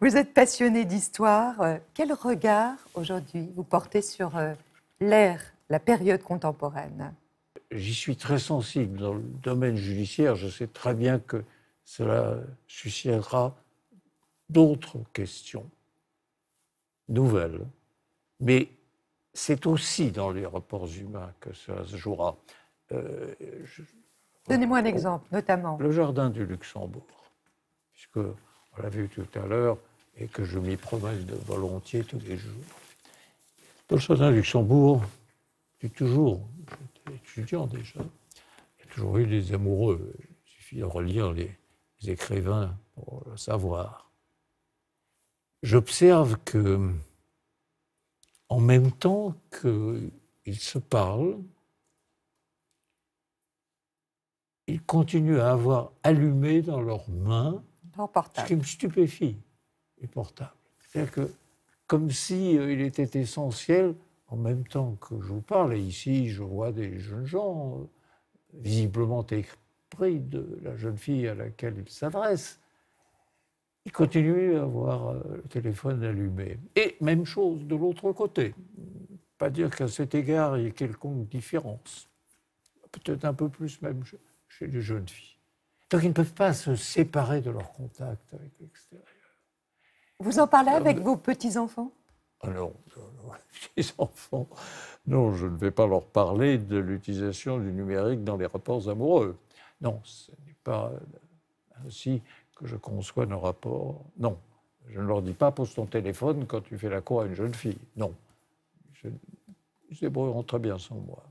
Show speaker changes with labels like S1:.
S1: Vous êtes passionné d'histoire. Euh, quel regard aujourd'hui vous portez sur euh, l'ère, la période contemporaine J'y suis très sensible. Dans le domaine judiciaire, je sais très bien que cela suscitera d'autres questions nouvelles. Mais c'est aussi dans les rapports humains que cela se jouera. Euh, Donnez-moi un exemple, notamment. Le jardin du Luxembourg, puisque on l'a vu tout à l'heure, et que je m'y promène de volontiers tous les jours. Dans le Luxembourg, j'ai toujours, étudiant déjà, a toujours eu des amoureux. Il suffit de relire les, les écrivains pour le savoir. J'observe que, en même temps qu'ils se parlent, ils continuent à avoir allumé dans leurs mains ce qui me stupéfie, les portables. C'est-à-dire que, comme s'il si, euh, il était essentiel, en même temps que je vous parle, et ici je vois des jeunes gens euh, visiblement épris de la jeune fille à laquelle ils s'adressent, ils continuent à avoir euh, le téléphone allumé. Et même chose de l'autre côté. Pas dire qu'à cet égard, il y ait quelconque différence. Peut-être un peu plus même chez les jeunes filles. Donc ils ne peuvent pas se séparer de leur contact avec l'extérieur. Vous en parlez avec euh, vos petits-enfants ah non, enfants, non, je ne vais pas leur parler de l'utilisation du numérique dans les rapports amoureux. Non, ce n'est pas euh, ainsi que je conçois nos rapports. Non, je ne leur dis pas pose ton téléphone quand tu fais la cour à une jeune fille. Non, ils se très bien sans moi.